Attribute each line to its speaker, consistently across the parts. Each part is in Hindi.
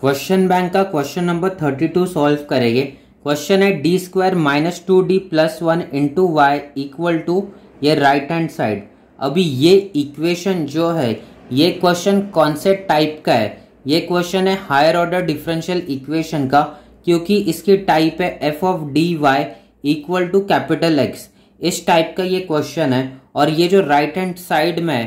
Speaker 1: क्वेश्चन बैंक का question number thirty two solve करेंगे क्वेश्चन है D square minus two D plus one into Y equal to ये राइट हैंड साइड अभी ये इक्वेशन जो है ये क्वेश्चन कौन से टाइप का है ये क्वेश्चन है हायर ऑर्डर डिफरेंशियल इक्वेशन का क्योंकि इसकी टाइप है F of D Y equal to capital X इस टाइप का ये क्वेश्चन है और ये जो राइट हैंड साइड में है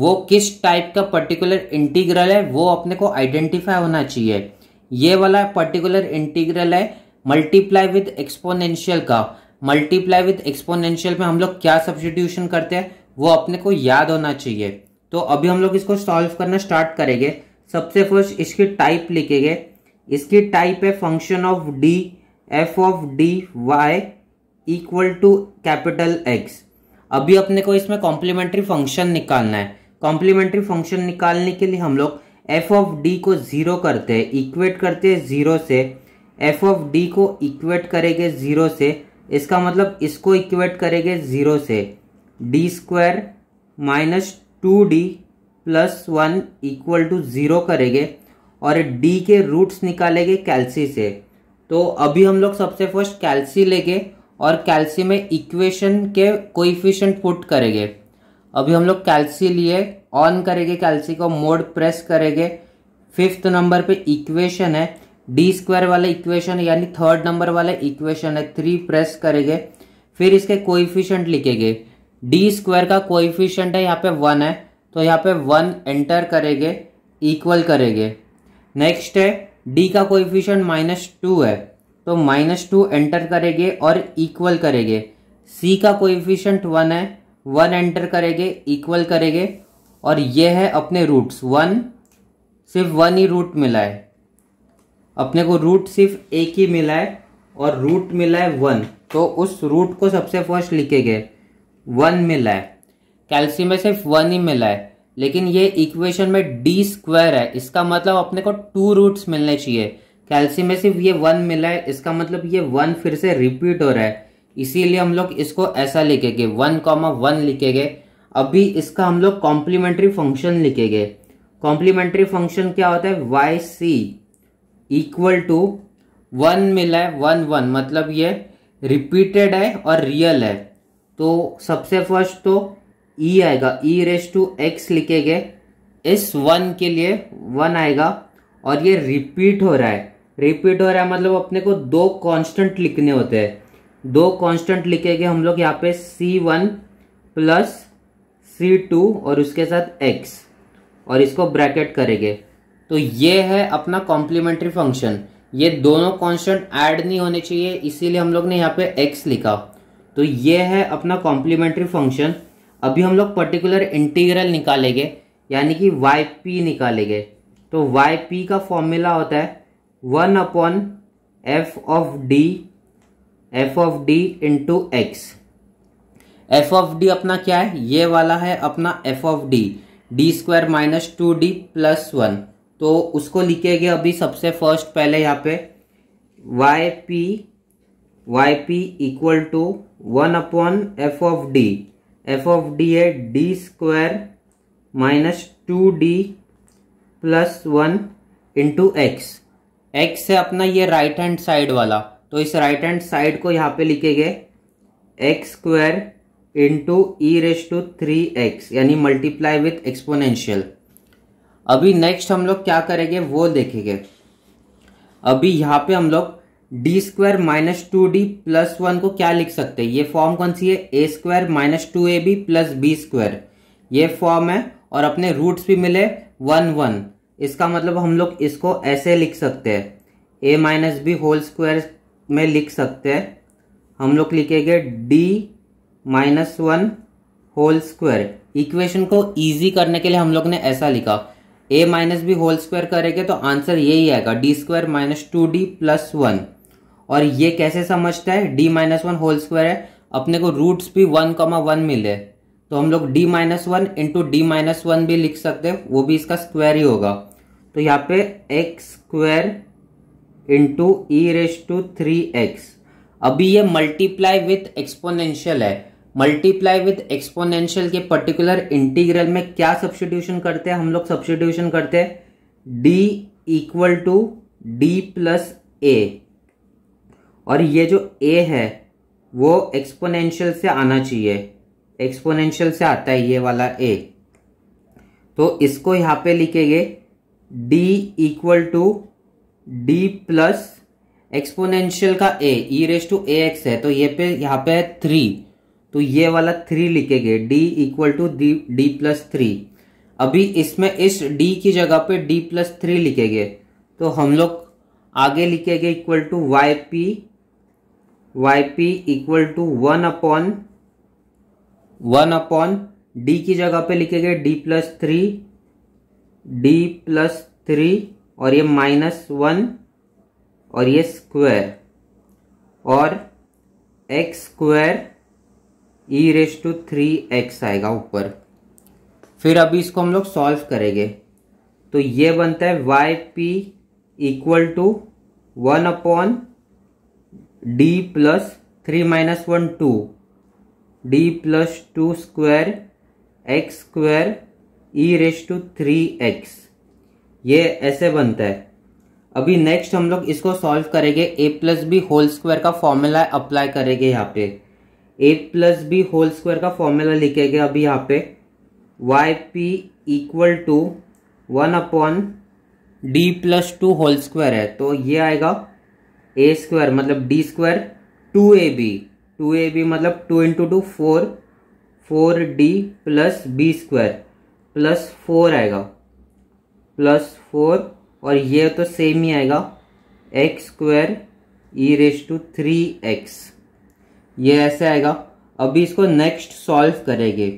Speaker 1: वो किस टाइप का पर्टिकुलर इंटीग्रल है वो अपने को आइडेंटिफाई होना चाहिए ये वाला पर्टिकुलर इंटीग्रल है मल्टीप्लाई विद एक्सपोनेंशियल का मल्टीप्लाई विद एक्सपोनेंशियल में हम लोग क्या सब्सटीट्यूशन करते हैं वो अपने को याद होना चाहिए तो अभी हम लोग इसको सॉल्व करना स्टार्ट करेंगे सबसे फर्स्ट इसकी टाइप लिखेंगे इसकी टाइप है function of D F of D Y equal to capital X अभी अपने को इसमें कॉम्प्लीमेंट्री फंक्शन निकालना है कॉम्प्लीमेंट्री फंक्शन निकालने के लिए हम लोग एफ ऑफ डी को ज़ीरो करते हैं इक्वेट करते हैं ज़ीरो से एफ ऑफ डी को इक्वेट करेंगे ज़ीरो से इसका मतलब इसको इक्वेट करेंगे ज़ीरो से D square minus two D plus one equal to zero करेंगे और डी के रूट्स निकालेंगे कैल्सी से तो अभी हम लोग सबसे फर्स्ट कैल्सी लेंगे और कैल्सी में इक्वेशन के कोइफिशेंट पुट करेंगे अभी हम लोग कैल्सी लिए ऑन करेंगे कैल्सी को मोड प्रेस करेंगे फिफ्थ नंबर पे इक्वेशन है डी स्क्वायर वाला इक्वेशन यानी थर्ड नंबर वाला इक्वेशन है थ्री प्रेस करेंगे फिर इसके कोइफिशियंट लिखेंगे डी स्क्वायर का कोइफिशियंट है यहाँ पे वन है तो यहाँ पे वन एंटर करेंगे इक्वल करेंगे नेक्स्ट है डी का कोइफिशियंट माइनस टू है तो माइनस टू एंटर करेंगे और इक्वल करेंगे सी का कोइफिशियंट वन है वन एंटर करेंगे इक्वल करेंगे और ये है अपने रूट्स वन सिर्फ वन ही रूट मिला है अपने को रूट सिर्फ एक ही मिला है और रूट मिला है वन तो उस रूट को सबसे फर्स्ट गए वन मिला है कैल्सियम में सिर्फ वन ही मिला है लेकिन ये इक्वेशन में डी स्क्वायर है इसका मतलब अपने को टू रूट्स मिलने चाहिए कैल्सियम में सिर्फ ये वन मिला है इसका मतलब ये वन फिर से रिपीट हो रहा है इसीलिए हम लोग इसको ऐसा लिखेंगे वन कॉमा वन लिखेंगे अभी इसका हम लोग कॉम्प्लीमेंट्री फंक्शन लिखेंगे कॉम्प्लीमेंट्री फंक्शन क्या होता है Y C equal to one मिला है वन वन मतलब ये रिपीटेड है और रियल है तो सबसे फर्स्ट तो ई e आएगा ई रेस टू एक्स लिखेंगे इस वन के लिए वन आएगा और ये रिपीट हो रहा है रिपीट हो रहा है मतलब अपने को दो कांस्टेंट लिखने होते हैं दो कांस्टेंट लिखेंगे हम लोग यहाँ पे C one plus C two और उसके साथ एक्स और इसको ब्रैकेट करेंगे तो ये है अपना कॉम्प्लीमेंट्री फंक्शन ये दोनों कांस्टेंट ऐड नहीं होने चाहिए इसीलिए हम लोग ने यहाँ पे एक्स लिखा तो ये है अपना कॉम्प्लीमेंट्री फंक्शन अभी हम लोग पर्टिकुलर इंटीग्रल निकालेंगे यानी कि वाई पी निकालेंगे तो वाई पी का फॉर्मूला होता है one upon F of D F of D into X F of D अपना क्या है ये वाला है अपना F of D D square minus two D plus one तो उसको लिखेंगे अभी सबसे फर्स्ट पहले यहाँ पे Y P Y P equal to one upon F of D F of D है D square minus two D plus one into X X है अपना ये राइट हैंड साइड वाला तो इस राइट हैंड साइड को यहाँ पे लिखेंगे X square into E raise to three X यानी मल्टीप्लाई विथ एक्सपोनेंशियल अभी नेक्स्ट हम लोग क्या करेंगे वो देखेंगे अभी यहाँ पे हम लोग D square minus two D plus one को क्या लिख सकते हैं ये फॉर्म कौन सी है A square minus two A B plus B square ये फॉर्म है और अपने रूट्स भी मिले वन वन इसका मतलब हम लोग इसको ऐसे लिख सकते हैं A minus B whole square में लिख सकते हैं हम लोग लिखेंगे D minus one whole square equation को इजी करने के लिए हम लोग ने ऐसा लिखा A minus B whole square करेंगे तो आंसर यही आएगा D square minus two D plus one और ये कैसे समझता है D minus one whole square है अपने को रूट्स भी वन कमा वन मिले तो हम लोग D minus one into D minus one भी लिख सकते हैं वो भी इसका स्क्वायर ही होगा तो यहाँ पे X square into E raise to three X अभी ये मल्टीप्लाई विथ एक्सपोनेंशियल है मल्टीप्लाई विथ एक्सपोनेंशियल के पर्टिकुलर इंटीग्रल में क्या सब्सटीट्यूशन करते हैं हम लोग सब्सटीट्यूशन करते हैं D equal to D plus A और ये जो ए है वो एक्सपोनेंशियल से आना चाहिए एक्सपोनेंशियल से आता है ये वाला ए तो इसको यहाँ पे लिखेंगे D equal to D plus exponential का A E raise to A X है तो ये पे यहाँ पे है थ्री तो ये वाला थ्री लिखेंगे D equal to D D plus three अभी इसमें इस डी की जगह पे डी प्लस थ्री लिखेंगे तो हम लोग आगे लिखेंगे equal to Y P Y P equal to one upon one upon D की जगह पे लिखेंगे D plus three D plus three और ये माइनस वन और ये स्क्वायर और X square E raise to three X आएगा ऊपर फिर अभी इसको हम लोग सॉल्व करेंगे तो ये बनता है Y P equal to one upon D plus three minus one to D plus two square X square E raise to three X ये ऐसे बनता है अभी नेक्स्ट हम लोग इसको सॉल्व करेंगे A plus B whole square का फॉर्मूला अप्लाई करेंगे यहाँ पे A plus B whole square का फॉर्मूला लिखेंगे अभी यहाँ पे Y P equal to one upon D plus two whole square है तो ये आएगा ए स्क्वायर मतलब D square two A B two A B मतलब two into two four four D plus B square plus four आएगा प्लस फोर और ये तो सेम ही आएगा X square E raise to three X ये ऐसे आएगा अभी इसको नेक्स्ट सॉल्व करेंगे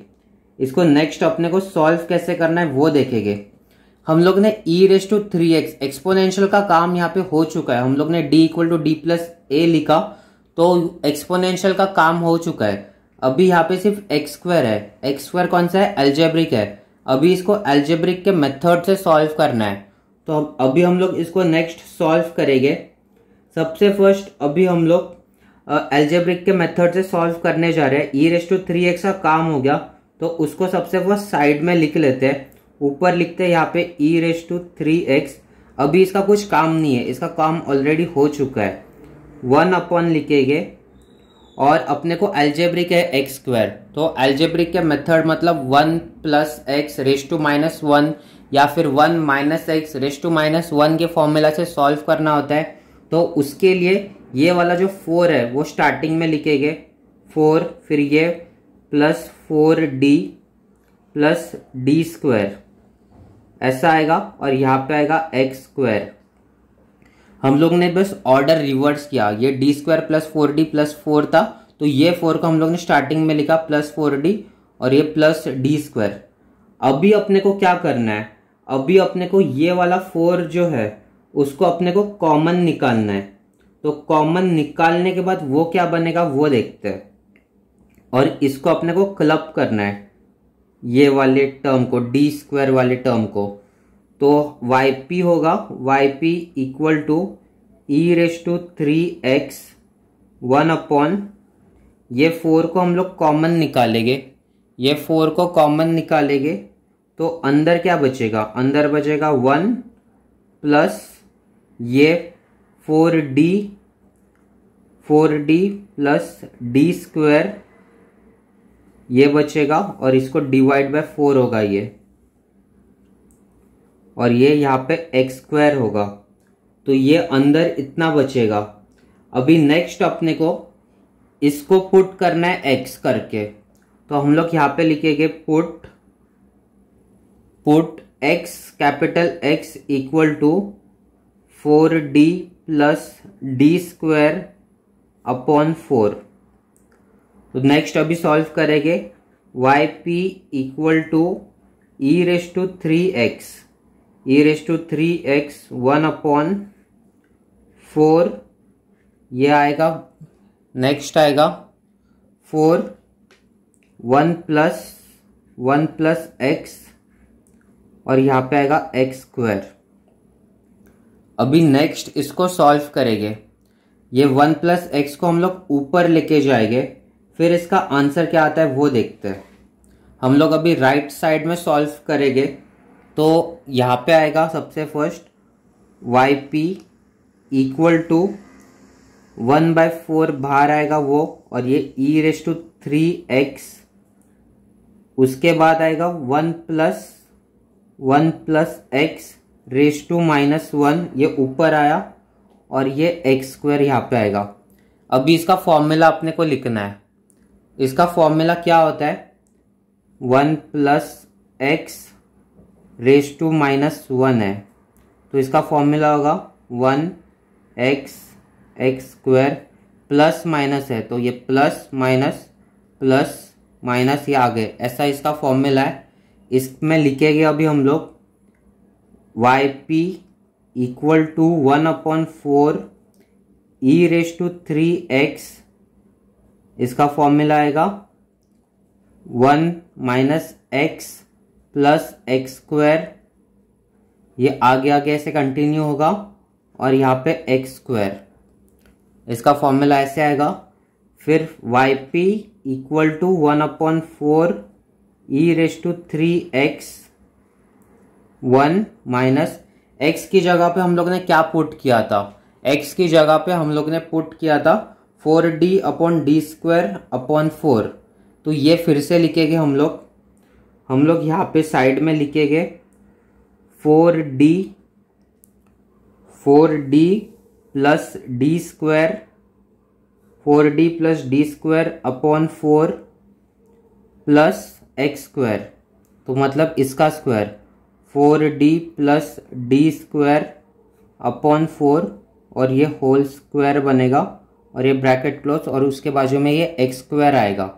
Speaker 1: इसको नेक्स्ट अपने को सॉल्व कैसे करना है वो देखेंगे हम लोग ने E raise to three X exponential का काम यहाँ पे हो चुका है हम लोग ने d equal to D plus A लिखा तो एक्सपोनेंशियल का काम हो चुका है अभी यहाँ पे सिर्फ एक्स स्क्वायर है एक्स स्क्वायर कौन सा है एल्जेब्रिक है अभी इसको एल्जेब्रिक के मेथड से सॉल्व करना है तो हम अभी हम लोग इसको नेक्स्ट सॉल्व करेंगे सबसे फर्स्ट अभी हम लोग एल्जेब्रिक के मेथड से सॉल्व करने जा रहे हैं E raise to three X का काम हो गया तो उसको सबसे फर्स्ट साइड में लिख लेते हैं ऊपर लिखते हैं यहाँ पे E raise to three X अभी इसका कुछ काम नहीं है इसका काम ऑलरेडी हो चुका है वन अपॉन लिखेंगे और अपने को एल्जेब्रिक है एक्स स्क्वायर तो एल्जेब्रिक के मेथड मतलब one plus X raise to minus one या फिर one minus X raise to minus one के फॉर्मूला से सॉल्व करना होता है तो उसके लिए ये वाला जो फोर है वो स्टार्टिंग में लिखे गए फोर फिर ये plus four D plus D square ऐसा आएगा और यहाँ पे आएगा एक्स स्क्वायर हम लोग ने बस ऑर्डर रिवर्स किया ये D square plus four D plus four था तो ये फोर को हम लोग ने स्टार्टिंग में लिखा प्लस फोर डी और ये प्लस डी स्क्वायर अभी अपने को क्या करना है अभी अपने को ये वाला फोर जो है उसको अपने को कॉमन निकालना है तो कॉमन निकालने के बाद वो क्या बनेगा वो देखते हैं और इसको अपने को क्लब करना है ये वाले टर्म को डी स्क्वायर वाले टर्म को तो वाई पी होगा Y P equal to E raise to three X one upon ये फोर को हम लोग कॉमन निकालेंगे ये फोर को कॉमन निकालेंगे तो अंदर क्या बचेगा अंदर बचेगा वन प्लस ये four D four D plus D square ये बचेगा और इसको डिवाइड बाय फोर होगा ये और ये यहाँ पे एक्स स्क्वायर होगा तो ये अंदर इतना बचेगा अभी नेक्स्ट अपने को इसको पुट करना है एक्स करके तो हम लोग यहाँ पे लिखेंगे put put X capital X equal to four D plus D square upon four तो नेक्स्ट अभी सॉल्व करेंगे Y P equal to E raise to three X E raise to three X one upon four ये आएगा नेक्स्ट आएगा four one plus one plus X और यहाँ पे आएगा एक्स स्क्वायर अभी नेक्स्ट इसको सॉल्व करेंगे ये वन प्लस एक्स को हम लोग ऊपर लेके जाएंगे फिर इसका आंसर क्या आता है वो देखते हैं हम लोग अभी राइट साइड में सॉल्व करेंगे तो यहाँ पे आएगा सबसे first Y P equal to one by four बाहर आएगा वो और ये E raise to three X उसके बाद आएगा one plus one plus X raise to minus one ये ऊपर आया और ये एक्स स्क्वायर यहाँ पे आएगा अभी इसका फॉर्मूला अपने को लिखना है इसका फॉर्मूला क्या होता है one plus X raise to minus one है तो इसका फॉर्मूला होगा one X X square plus minus है तो ये प्लस माइनस प्लस माइनस ये आ गए ऐसा इसका फॉर्मूला है इसमें लिखेंगे अभी हम लोग Y P equal to one upon four E raise to three X इसका फॉर्मूला आएगा one minus X plus X square ये आगे आगे ऐसे कंटिन्यू होगा और यहाँ पे एक्स स्क्वायर इसका फॉर्मूला ऐसे आएगा फिर Y P equal to one upon four E raise to three X one minus X की जगह पे हम लोग ने क्या पुट किया था एक्स की जगह पे हम लोग ने पुट किया था four D upon D square upon four तो ये फिर से लिखेंगे हम लोग हम लोग यहाँ पे साइड में लिखेंगे four D four D plus D square four D plus D square upon four plus X square तो मतलब इसका square four D plus D square upon four और ये होल स्क्वायर बनेगा और ये ब्रैकेट क्लोज और उसके बाजू में ये एक्स स्क्वायर आएगा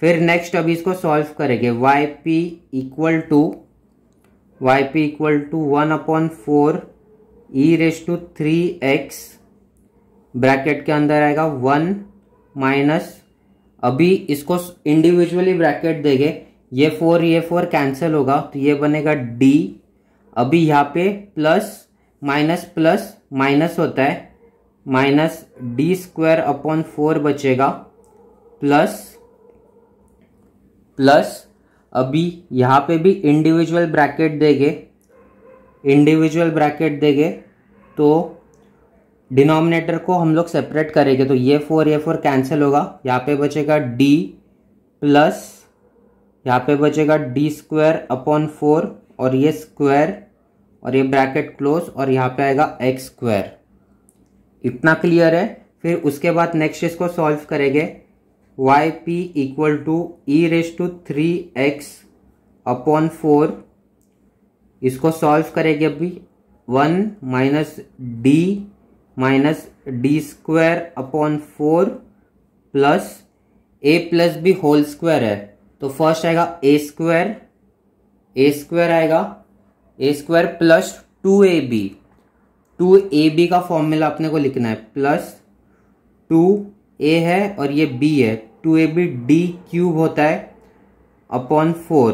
Speaker 1: फिर नेक्स्ट अभी इसको सॉल्व करेंगे Y P equal to Y P equal to one upon four E raise to three X bracket के अंदर आएगा वन माइनस अभी इसको इंडिविजुअली ब्रैकेट देंगे ये फोर ये फोर कैंसिल होगा तो ये बनेगा डी अभी यहाँ पे प्लस माइनस प्लस माइनस होता है minus D square upon four बचेगा प्लस प्लस अभी यहाँ पे भी इंडिविजुअल ब्रैकेट देंगे इंडिविजुअल ब्रैकेट देंगे तो डिनोमिनेटर को हम लोग सेपरेट करेंगे तो ये फोर ये फोर कैंसिल होगा यहाँ पे बचेगा डी प्लस यहाँ पे बचेगा डी स्क्वायर अपॉन फोर और ये स्क्वायर और ये ब्रैकेट क्लोज और यहाँ पे आएगा एक्स स्क्वायर इतना क्लियर है फिर उसके बाद नेक्स्ट इसको सॉल्व करेंगे Y P equal to E raise to three X upon four इसको सॉल्व करेंगे अभी one minus D minus D square upon four plus A plus B whole square है तो फर्स्ट आएगा ए स्क्वायर ए स्क्वायर आएगा A square plus two A B two A B का फॉर्मूला अपने को लिखना है प्लस टू ए है और ये बी है two A B D cube होता है अपॉन फोर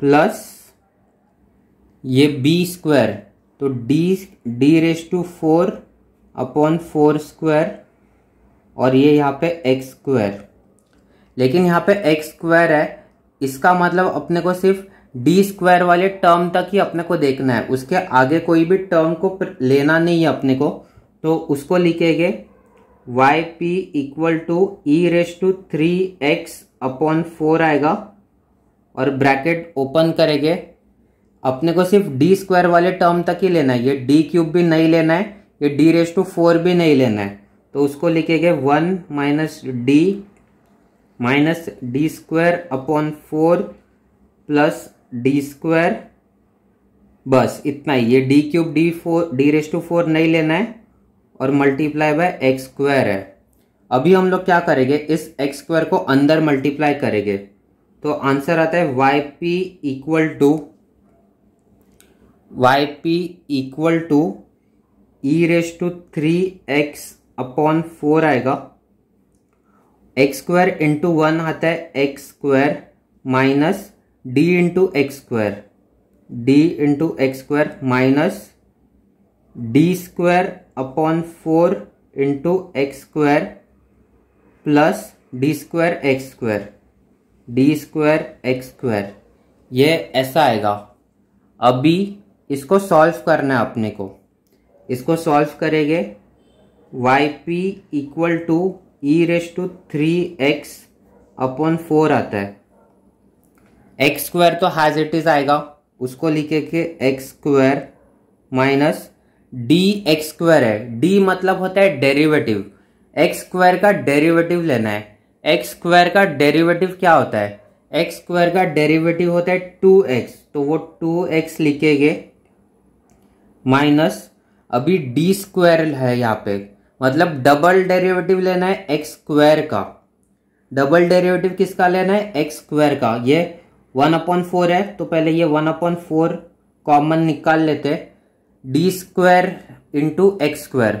Speaker 1: प्लस ये बी स्क्वायर तो D D raise to four upon four square और ये यहाँ पे एक्स स्क्वायर लेकिन यहाँ पे एक्स स्क्वायर है इसका मतलब अपने को सिर्फ डी स्क्वायर वाले टर्म तक ही अपने को देखना है उसके आगे कोई भी टर्म को लेना नहीं है अपने को तो उसको लिखेंगे Y P equal to E raise to three X upon four आएगा और ब्रैकेट ओपन करेंगे अपने को सिर्फ डी स्क्वायर वाले टर्म तक ही लेना है ये डी क्यूब भी नहीं लेना है ये डी रेस टू फोर भी नहीं लेना है तो उसको लिखेंगे one minus D minus D square upon four plus D square बस इतना ही ये D cube D four D raise to four नहीं लेना है और मल्टीप्लाई बाय एक्स स्क्वायर है अभी हम लोग क्या करेंगे इस एक्स स्क्वायर को अंदर मल्टीप्लाई करेंगे तो आंसर आता है Y P equal to Y P equal to E raise to three X upon four आएगा एक्स स्क्वायर इंटू वन आता है X square minus D into X square D into X square minus D square upon four into X square plus D square X square D square X square ये ऐसा आएगा अभी इसको सॉल्व करना है अपने को इसको सॉल्व करेंगे Y P equal to E raise to three X upon four आता है एक्स स्क्वायर तो हाज इट इज़ आएगा उसको लिखे के X square minus D X square है डी मतलब होता है डेरिवेटिव एक्स स्क्वायर का डेरिवेटिव लेना है एक्स स्क्वायर का डेरिवेटिव क्या होता है एक्स स्क्वायर का डेरिवेटिव होता है टू एक्स तो वो टू एक्स लिखेंगे माइनस अभी डी स्क्वायर है यहाँ पे मतलब डबल डेरिवेटिव लेना है एक्स स्क्वायर का डबल डेरिवेटिव किसका लेना है एक्स स्क्वायर का ये वन अपॉइंट फोर है तो पहले ये वन अपॉइंट फोर कॉमन निकाल लेते हैं D square into X square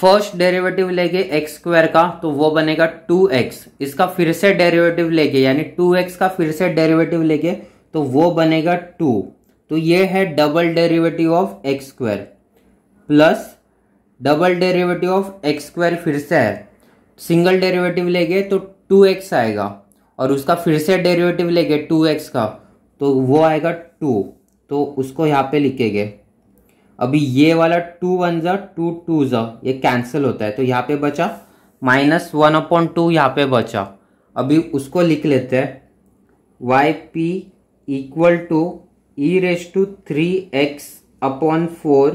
Speaker 1: first derivative लेके एक्स स्क्वायर का तो वो बनेगा टू एक्स इसका फिर से डेरिवेटिव लेके यानी टू एक्स का फिर से डेरिवेटिव लेके तो वो बनेगा टू तो ये है double derivative of X square plus double derivative of X square फिर से है सिंगल डेरिवेटिव लेंगे तो टू एक्स आएगा और उसका फिर से डेरिवेटिव लेंगे टू एक्स का तो वो आएगा टू तो उसको यहाँ पे लिखेंगे अभी ये वाला टू वन ज़ा टू टू ज़ा ये कैंसिल होता है तो यहाँ पे बचा माइनस वन अपॉन टू यहाँ पे बचा अभी उसको लिख लेते हैं Y P equal to E raise to three X upon four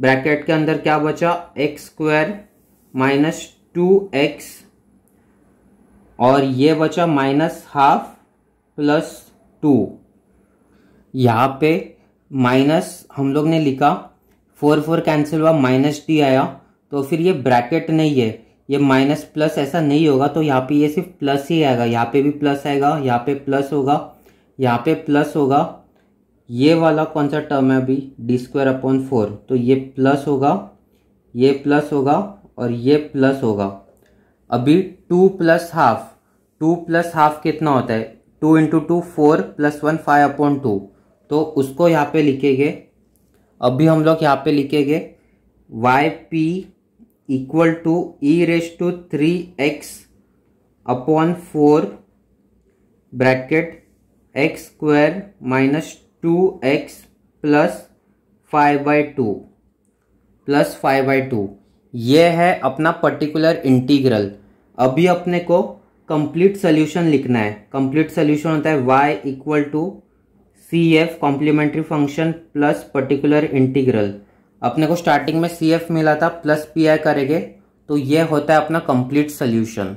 Speaker 1: bracket के अंदर क्या बचा X square minus two X और ये बचा माइनस हाफ प्लस टू यहाँ पे माइनस हम लोग ने लिखा फोर फोर कैंसिल हुआ माइनस डी आया तो फिर ये ब्रैकेट नहीं है ये माइनस प्लस ऐसा नहीं होगा तो यहाँ पे ये सिर्फ प्लस ही आएगा यहाँ पे भी प्लस आएगा यहाँ पे प्लस होगा यहाँ पे प्लस होगा ये वाला कौन सा टर्म है अभी डी स्क्वायर अपॉन फोर तो ये प्लस होगा ये प्लस होगा और ये प्लस होगा अभी two plus half two plus half कितना होता है two into two four plus one five upon two तो उसको यहाँ पे लिखेंगे अभी हम लोग यहाँ पे लिखेंगे Y P equal to E raise to three X upon four bracket X square minus two X plus five by two plus five by two ये है अपना पर्टिकुलर इंटीग्रल अभी अपने को कंप्लीट सोल्यूशन लिखना है कंप्लीट सोल्यूशन होता है Y equal to C F complementary function plus particular integral अपने को स्टार्टिंग में सी एफ मिला था प्लस पी आई करेंगे तो ये होता है अपना कंप्लीट सोल्यूशन